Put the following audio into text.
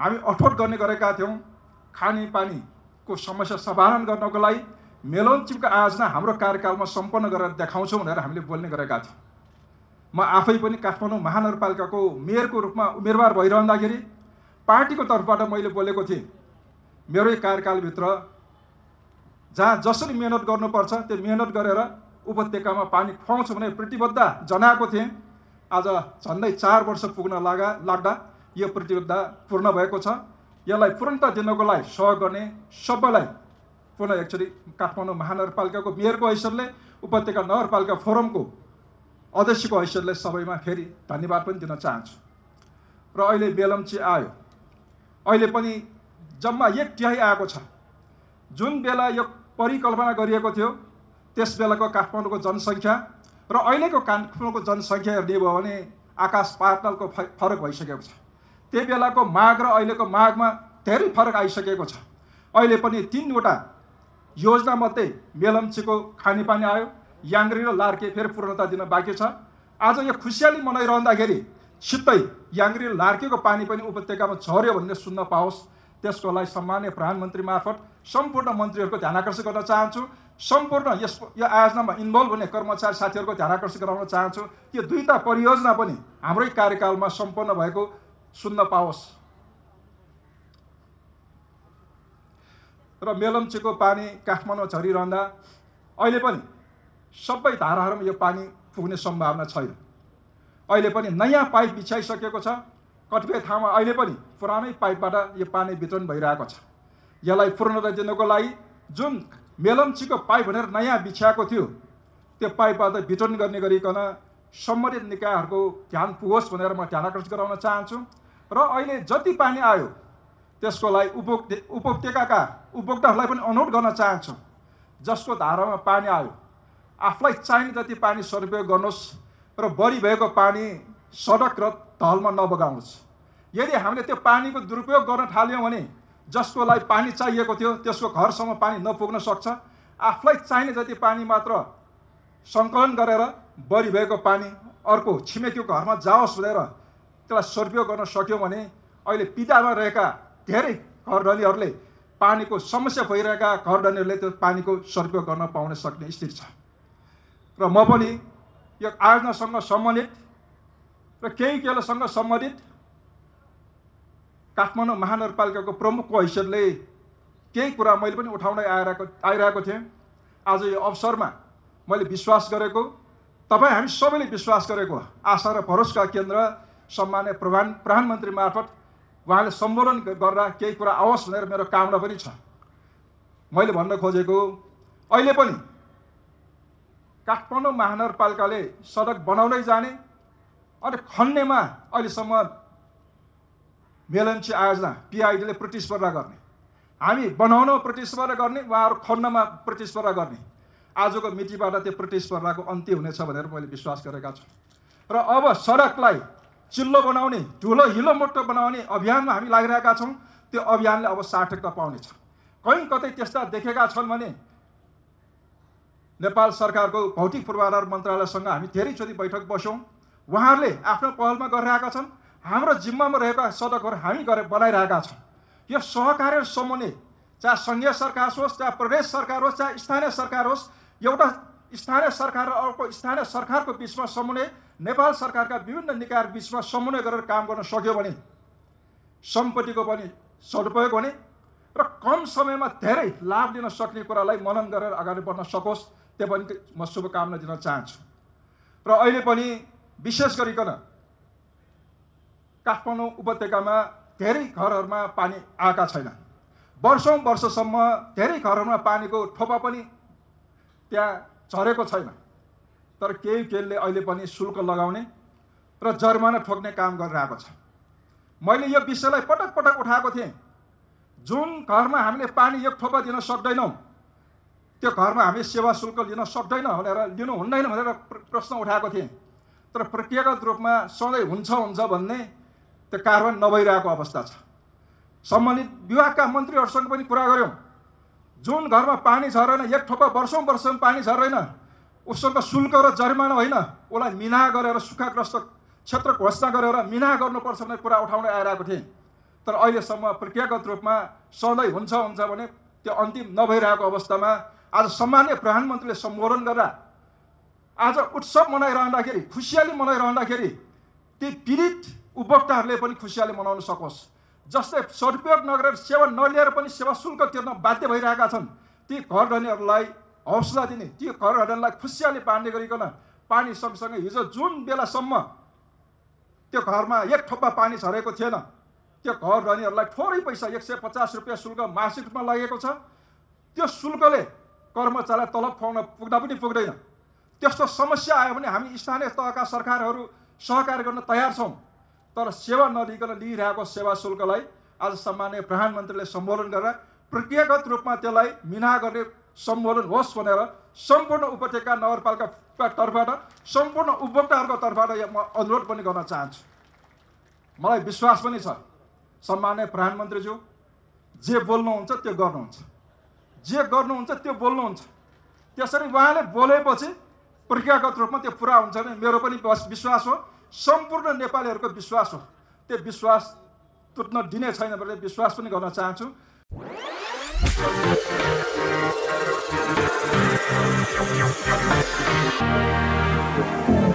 हामी अठोट गर्ने गरेका थियौँ खानेपानीको समस्या समाधान गर्नको लागि मेलोनचिपको आयोजना हाम्रो कार्यकालमा सम्पन्न गरेर देखाउँछौँ भनेर हामीले बोल्ने गरेका थियौँ म आफै पनि काठमाडौँ महानगरपालिकाको मेयरको रूपमा उम्मेदवार भइरहँदाखेरि पार्टीको तर्फबाट मैले बोलेको थिएँ मेरै कार्यकालभित्र जहाँ जसरी मिहिनेत गर्नुपर्छ त्यो मिहिनेत गरेर उपत्यकामा पानी खुवाउँछु भनेर प्रतिबद्ध जनाएको थिएँ आज झन्डै चार वर्ष पुग्न लागा लाग्दा यो प्रतियोगिता पूर्ण भएको छ यसलाई पूर्णता दिनको लागि सहयोग गर्ने सबैलाई पुनः एकचोटि काठमाडौँ महानगरपालिकाको मेयरको हैसियतले उपत्यका नगरपालिका फोरमको अध्यक्षको हैसियतले सबैमा फेरि धन्यवाद पनि दिन चाहन्छु र अहिले बेलम्ची आयो अहिले पनि जम्मा एक तिहाई आएको छ जुन बेला यो परिकल्पना गरिएको थियो त्यस बेलाको काठमाडौँको जनसङ्ख्या र अहिलेको काठमाडौँको जनसङ्ख्या हेर्ने भयो भने आकाश पातालको फरक भइसकेको छ त्यही बेलाको माग र अहिलेको मागमा धेरै फरक आइसकेको छ अहिले पनि तिनवटा योजनामध्ये मेलम्चीको खानेपानी आयो याङ्ग्री र लार्के फेरि पूर्णता दिन बाँकी छ आज यो खुसियाली मनाइरहँदाखेरि छिट्टै याङ्ग्री लार्केको पानी पनि उपत्यकामा झऱ्यो भन्ने सुन्न पाओस् त्यसको लागि सम्मान्य प्रधानमन्त्री मार्फत सम्पूर्ण मन्त्रीहरूको ध्यान आकर्षित गर्न चाहन्छु सम्पूर्ण यस यो आयोजनामा इन्भल्भ हुने कर्मचारी साथीहरूको ध्यान आकर्षित गराउन चाहन्छु यो दुईवटा परियोजना पनि हाम्रै कार्यकालमा सम्पन्न भएको सुन्न पाओस् र मेलम्चीको पानी काठमाडौँ झरिरहँदा अहिले पनि सबै धाराहरूमा यो पानी पुग्ने सम्भावना छैन अहिले पनि नयाँ पाइप बिछाइसकेको छ कतिपय ठाउँमा अहिले पनि पुरानै पाइपबाट यो पानी वितरण भइरहेको छ यसलाई पूर्णता दिनको लागि जुन मेलम्चीको पाइप भनेर नयाँ बिछ्याएको थियो त्यो पाइपबाट वितरण गर्ने गरिकन सम्बन्धित निकायहरूको ध्यान पुगोस् भनेर म ध्यान आकर्षित गराउन चाहन्छु र अहिले जति पानी आयो त्यसको लागि उपभोक्ताका उपभोक्ताहरूलाई पनि अनुरोध गर्न चाहन्छु जसको धारामा पानी आयो आफूलाई चाहिने जति पानी सदुपयोग गर्नुहोस् र बढी भएको पानी सडक र ढलमा नबगाउनुहोस् यदि हामीले त्यो पानीको दुरुपयोग गर्न थाल्यौँ भने जसको लागि पानी चाहिएको थियो त्यसको घरसम्म पानी नपुग्न सक्छ आफूलाई चाहिने जति पानी मात्र सङ्कलन गरेर बढी भएको पानी अर्को छिमेकीको घरमा जाओस् भनेर त्यसलाई सदुपयोग गर्न सक्यौँ भने अहिले पिदामा रहेका धेरै घरधनीहरूले पानीको समस्या भइरहेका घरधनीहरूले त्यो पानीको सदुपयोग गर्न पाउन सक्ने स्थिति छ र म पनि यो आयोजनासँग सम्बन्धित र केही केलासँग सम्बन्धित काठमाडौँ महानगरपालिकाको प्रमुखको हैसियतले केही कुरा मैले पनि उठाउन आइरहेको आइरहेको थिएँ आज यो अवसरमा मैले विश्वास गरेको तपाईँ हामी सबैले विश्वास गरेको आशा र भरोसका केन्द्र सम्मान्य प्रधान प्रधानमन्त्री मार्फत उहाँले सम्बोधन गर्दा केही कुरा आओस् भनेर मेरो कामना पनि छ मैले भन्न खोजेको अहिले पनि काठमाडौँ महानगरपालिकाले सडक बनाउनै जाने अनि खन्नेमा अहिलेसम्म मेलन्ची आयोजना पिआइडीले प्रतिस्पर्धा गर्ने हामी बनाउन प्रतिस्पर्धा गर्ने उहाँहरू खन्नमा प्रतिस्पर्धा गर्ने आजको मितिबाट त्यो प्रतिस्पर्धाको अन्त्य हुनेछ भनेर मैले विश्वास गरेका छु र अब सडकलाई चिल्लो बनाउने ढुलो हिलो मोटो बनाउने अभियानमा हामी लागिरहेका छौँ त्यो अभियानले अब सार्थकता पाउनेछ कहीँ कतै त्यस्ता देखेका छन् भने नेपाल सरकारको भौतिक पूर्वाधार मन्त्रालयसँग हामी धेरैचोटि बैठक बस्यौँ उहाँहरूले आफ्नो पहलमा गरिरहेका छन् हाम्रो जिम्मामा रहेका सडकहरू हामी गरेर बनाइरहेका छौँ यो सहकार्य समन्वय चाहे सङ्घीय सरकार होस् चाहे प्रदेश सरकार होस् चाहे स्थानीय सरकार होस् एउटा स्थानीय सरकार र अर्को स्थानीय सरकारको बिचमा समन्वय नेपाल सरकारका विभिन्न निकायहरू बिचमा समन्वय गरेर काम गर्न सक्यो भने सम्पत्तिको पनि सदुपयोग हुने र कम समयमा धेरै लाभ लिन सक्ने कुरालाई मनन गरेर अगाडि बढ्न सकोस् त्यो पनि म शुभकामना दिन चाहन्छु र अहिले पनि विशेष गरिकन काठमाडौँ उपत्यकामा धेरै घरहरूमा पानी आएका छैन वर्षौँ वर्षसम्म धेरै घरहरूमा पानीको ठोपा पनि त्यहाँ झरेको छैन तर केही केलले अहिले पनि शुल्क लगाउने र जर्माना ठोक्ने काम गरिरहेको छ मैले यो विषयलाई पटक पटक उठाएको थिएँ जुन घरमा हामीले पानी एक थोपा दिन सक्दैनौँ त्यो घरमा हामी सेवा शुल्क लिन सक्दैन भनेर लिनु हुँदैन भनेर प्रश्न उठाएको थिएँ तर प्रक्रियागत रूपमा सधैँ हुन्छ हुन्छ भन्ने त्यो कार्वान नभइरहेको अवस्था छ सम्बन्धित विभागका मन्त्रीहरूसँग पनि कुरा गऱ्यौँ जुन घरमा पानी झरेन एक ठोपा वर्षौँ वर्षौँ पानी झरेन उसँग शुल्क र जरिमाना होइन उसलाई मिना गरेर सुखाग्रस्त क्षेत्र घोषणा गरेर मिना गर्नुपर्छ भन्ने कुरा उठाउन आइरहेको थिएँ तर अहिलेसम्म प्रक्रियागत रूपमा सधैँ हुन्छ हुन्छ भने त्यो अन्तिम नभइरहेको अवस्थामा आज सामान्य प्रधानमन्त्रीले सम्बोधन गरेर आज उत्सव मनाइरहँदाखेरि खुसियाली मनाइरहँदाखेरि ती पीडित उपभोक्ताहरूले पनि खुसियाली मनाउन सकोस् जसले सर्टिफिकेट नगरेर सेवा नलिएर पनि सेवा शुल्क तिर्न बाध्य भइरहेका छन् ती घर धनीहरूलाई हौसला दिने ती घर धनीहरूलाई खुसियाली पार्ने गरिकन पानी सँगसँगै हिजो जुन बेलासम्म त्यो घरमा एक थोप्पा पानी झरेको थिएन त्यो घर धनीहरूलाई थोरै पैसा एक सय पचास रुपियाँ शुल्क मासिक रूपमा लागेको छ त्यो शुल्कले कर्मचारीलाई तलब खुवाउन पुग्दा पनि पुग्दैन त्यस्तो समस्या आयो भने हामी स्थानीय तहका सरकारहरू सहकार्य गर्न तयार छौँ तर सेवा नलिकन लिइरहेको सेवा शुल्कलाई आज सम्मान्य प्रधानमन्त्रीले सम्बोधन गरेर प्रक्रियागत रूपमा त्यसलाई मिना गर्ने सम्बोधन होस् भनेर सम्पूर्ण उपत्यका नगरपालिका तर्फबाट सम्पूर्ण उपभोक्ताहरूको तर्फबाट म अनुरोध पनि गर्न चाहन्छु मलाई विश्वास पनि छ सम्मान्य प्रधानमन्त्रीज्यू जे बोल्नुहुन्छ त्यो गर्नुहुन्छ जे गर्नुहुन्छ त्यो बोल्नुहुन्छ त्यसरी उहाँले बोलेपछि प्रक्रियागत रूपमा त्यो पुरा हुन्छ भने मेरो पनि विश्वास हो सम्पूर्ण नेपालीहरूको विश्वास हो त्यो विश्वास टुट्न दिने छैन भने विश्वास पनि गर्न चाहन्छु